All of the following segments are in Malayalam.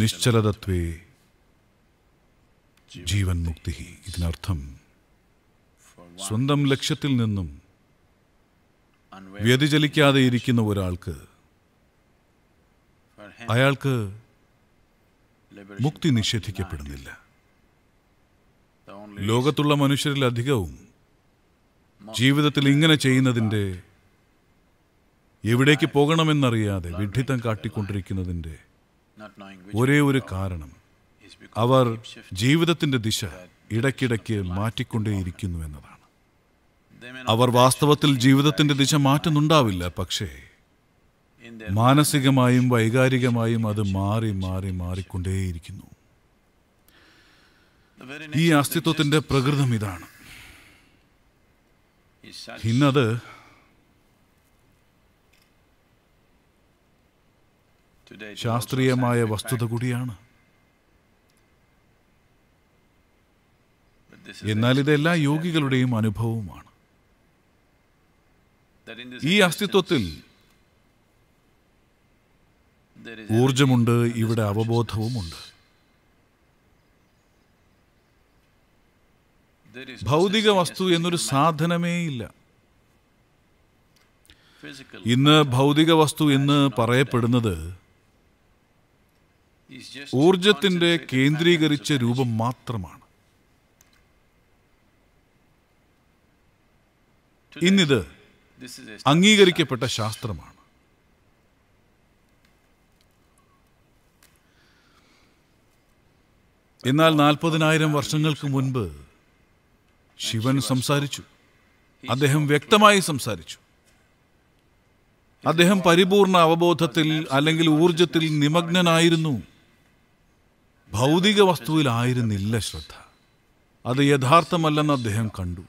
നിശ്ചലതത്വേ ജീവൻ മുക്തി ഇതിനർത്ഥം സ്വന്തം ലക്ഷ്യത്തിൽ നിന്നും വ്യതിചലിക്കാതെ ഇരിക്കുന്ന ഒരാൾക്ക് അയാൾക്ക് മുക്തി നിഷേധിക്കപ്പെടുന്നില്ല ലോകത്തുള്ള മനുഷ്യരിലധികവും ജീവിതത്തിൽ ഇങ്ങനെ ചെയ്യുന്നതിൻ്റെ എവിടേക്ക് പോകണമെന്നറിയാതെ വിഡ്ഢിത്തം കാട്ടിക്കൊണ്ടിരിക്കുന്നതിൻ്റെ ഒരേ ഒരു കാരണം അവർ ജീവിതത്തിൻ്റെ ദിശ ഇടയ്ക്കിടയ്ക്ക് മാറ്റിക്കൊണ്ടേയിരിക്കുന്നു എന്നതാണ് അവർ വാസ്തവത്തിൽ ജീവിതത്തിൻ്റെ ദിശ മാറ്റുന്നുണ്ടാവില്ല പക്ഷേ മാനസികമായും വൈകാരികമായും അത് മാറി മാറി മാറിക്കൊണ്ടേയിരിക്കുന്നു ഈ അസ്തിത്വത്തിൻ്റെ പ്രകൃതം ഇതാണ് ഇന്നത് ശാസ്ത്രീയമായ വസ്തുത കൂടിയാണ് എന്നാൽ ഇതെല്ലാ യോഗികളുടെയും അനുഭവമാണ് ഈ അസ്തിത്വത്തിൽ ഊർജമുണ്ട് ഇവിടെ അവബോധവുമുണ്ട് ഭൗതിക വസ്തു എന്നൊരു സാധനമേ ഇല്ല ഇന്ന് ഭൗതിക വസ്തു എന്ന് പറയപ്പെടുന്നത് ഊർജത്തിൻ്റെ കേന്ദ്രീകരിച്ച രൂപം മാത്രമാണ് ഇന്നിത് അംഗീകരിക്കപ്പെട്ട ശാസ്ത്രമാണ് എന്നാൽ നാൽപ്പതിനായിരം വർഷങ്ങൾക്ക് മുൻപ് ശിവൻ സംസാരിച്ചു അദ്ദേഹം വ്യക്തമായി സംസാരിച്ചു അദ്ദേഹം പരിപൂർണ അവബോധത്തിൽ അല്ലെങ്കിൽ ഊർജത്തിൽ നിമഗ്നനായിരുന്നു ഭൗതിക വസ്തുവിലായിരുന്നില്ല ശ്രദ്ധ അത് യഥാർത്ഥമല്ലെന്ന് അദ്ദേഹം കണ്ടു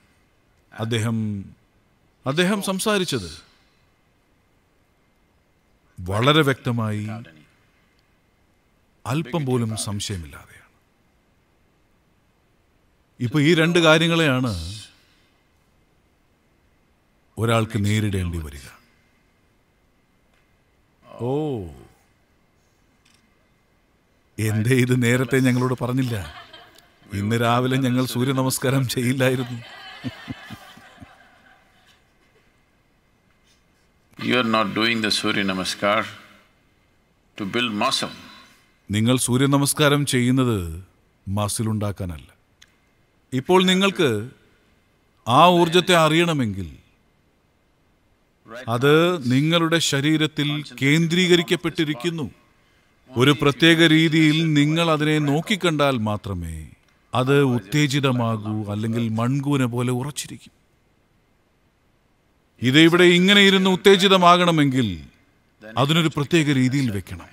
അദ്ദേഹം അദ്ദേഹം സംസാരിച്ചത് വളരെ വ്യക്തമായി അല്പം പോലും സംശയമില്ലാതെയാണ് ഇപ്പൊ ഈ രണ്ട് കാര്യങ്ങളെയാണ് ഒരാൾക്ക് നേരിടേണ്ടി വരിക ഓ എന്തേ ഇത് നേരത്തെ ഞങ്ങളോട് പറഞ്ഞില്ല ഇന്ന് രാവിലെ ഞങ്ങൾ സൂര്യ നമസ്കാരം ചെയ്യില്ലായിരുന്നു you are not doing the Surya namaskar to build muscle. നിങ്ങൾ സൂര്യ നമസ്കാരം ചെയ്യുന്നത് മസിൽ ഉണ്ടാക്കാനല്ല ഇപ്പോൾ നിങ്ങൾക്ക് ആ ഊർജത്തെ അറിയണമെങ്കിൽ അത് നിങ്ങളുടെ ശരീരത്തിൽ കേന്ദ്രീകരിക്കപ്പെട്ടിരിക്കുന്നു ഒരു പ്രത്യേക രീതിയിൽ നിങ്ങൾ അതിനെ നോക്കിക്കണ്ടാൽ മാത്രമേ അത് ഉത്തേജിതമാകൂ അല്ലെങ്കിൽ മൺകൂന പോലെ ഉറച്ചിരിക്കും ഇത് ഇവിടെ ഇങ്ങനെ ഇരുന്ന് ഉത്തേജിതമാകണമെങ്കിൽ അതിനൊരു പ്രത്യേക രീതിയിൽ വെക്കണം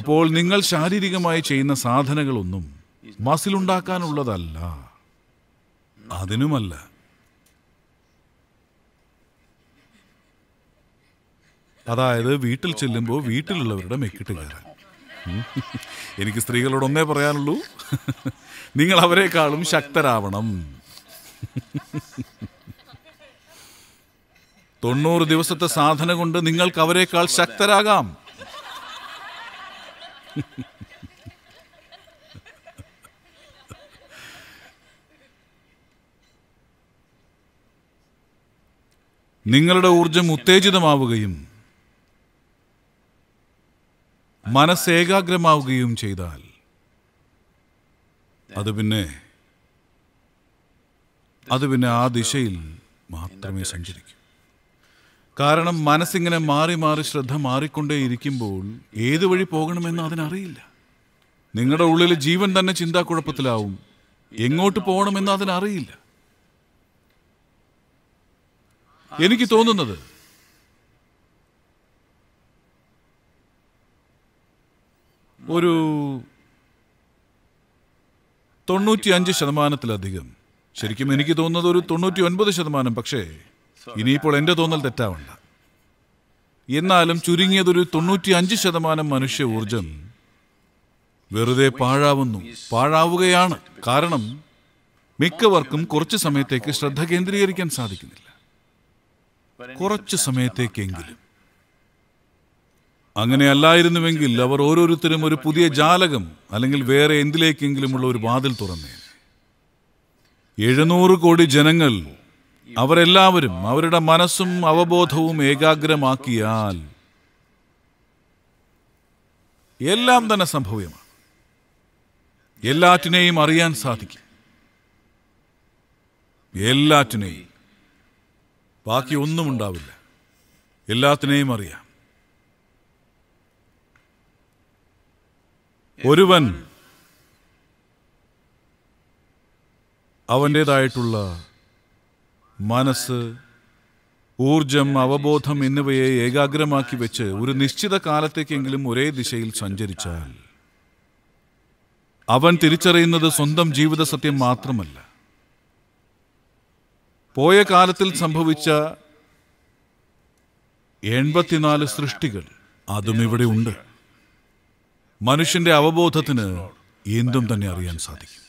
അപ്പോൾ നിങ്ങൾ ശാരീരികമായി ചെയ്യുന്ന സാധനങ്ങളൊന്നും മസിലുണ്ടാക്കാനുള്ളതല്ല അതിനുമല്ല അതായത് വീട്ടിൽ ചെല്ലുമ്പോൾ വീട്ടിലുള്ളവരുടെ മെക്കിട്ട് കയറാൻ എനിക്ക് സ്ത്രീകളോട് ഒന്നേ പറയാനുള്ളൂ നിങ്ങൾ അവരെക്കാളും ശക്തരാവണം തൊണ്ണൂറ് ദിവസത്തെ സാധന കൊണ്ട് നിങ്ങൾക്ക് അവരെക്കാൾ ശക്തരാകാം നിങ്ങളുടെ ഊർജം ഉത്തേജിതമാവുകയും മനസ്സ് ഏകാഗ്രമാവുകയും ചെയ്താൽ അത് പിന്നെ അത് പിന്നെ ആ ദിശയിൽ മാത്രമേ സഞ്ചരിക്കൂ കാരണം മനസ്സിങ്ങനെ മാറി മാറി ശ്രദ്ധ മാറിക്കൊണ്ടേയിരിക്കുമ്പോൾ ഏത് വഴി പോകണമെന്ന് അതിനറിയില്ല നിങ്ങളുടെ ഉള്ളിൽ ജീവൻ തന്നെ കുഴപ്പത്തിലാവും എങ്ങോട്ട് പോകണമെന്ന് അതിനറിയില്ല എനിക്ക് തോന്നുന്നത് ഒരു തൊണ്ണൂറ്റി അഞ്ച് ശതമാനത്തിലധികം ശരിക്കും എനിക്ക് തോന്നുന്നത് ഒരു തൊണ്ണൂറ്റി ഒൻപത് ശതമാനം പക്ഷേ ഇനിയിപ്പോൾ എൻ്റെ തോന്നൽ തെറ്റാവണ്ട എന്നാലും ചുരുങ്ങിയതൊരു തൊണ്ണൂറ്റി അഞ്ച് ശതമാനം മനുഷ്യ ഊർജം വെറുതെ പാഴാവുന്നു പാഴാവുകയാണ് കാരണം മിക്കവർക്കും കുറച്ച് സമയത്തേക്ക് ശ്രദ്ധ കേന്ദ്രീകരിക്കാൻ സാധിക്കുന്നില്ല കുറച്ച് സമയത്തേക്കെങ്കിലും അങ്ങനെ അല്ലായിരുന്നുവെങ്കിൽ അവർ ഓരോരുത്തരും ഒരു പുതിയ ജാലകം അല്ലെങ്കിൽ വേറെ എന്തിലേക്കെങ്കിലുമുള്ള ഒരു വാതിൽ തുറന്നേനെ എഴുന്നൂറ് കോടി ജനങ്ങൾ അവരെല്ലാവരും അവരുടെ മനസ്സും അവബോധവും ഏകാഗ്രമാക്കിയാൽ എല്ലാം തന്നെ സംഭവ്യമാണ് എല്ലാറ്റിനെയും അറിയാൻ സാധിക്കും എല്ലാറ്റിനെയും ബാക്കി ഒന്നും ഉണ്ടാവില്ല എല്ലാത്തിനെയും അറിയാം ഒരുവൻ അവൻ്റേതായിട്ടുള്ള മനസ്സ് ഊർജം അവബോധം എന്നിവയെ ഏകാഗ്രമാക്കി വെച്ച് ഒരു നിശ്ചിത കാലത്തേക്കെങ്കിലും ഒരേ ദിശയിൽ സഞ്ചരിച്ചാൽ അവൻ തിരിച്ചറിയുന്നത് സ്വന്തം ജീവിത സത്യം മാത്രമല്ല പോയ കാലത്തിൽ സംഭവിച്ച എൺപത്തിനാല് സൃഷ്ടികൾ അതും ഇവിടെ ഉണ്ട് മനുഷ്യന്റെ അവബോധത്തിന് എന്തും തന്നെ അറിയാൻ സാധിക്കും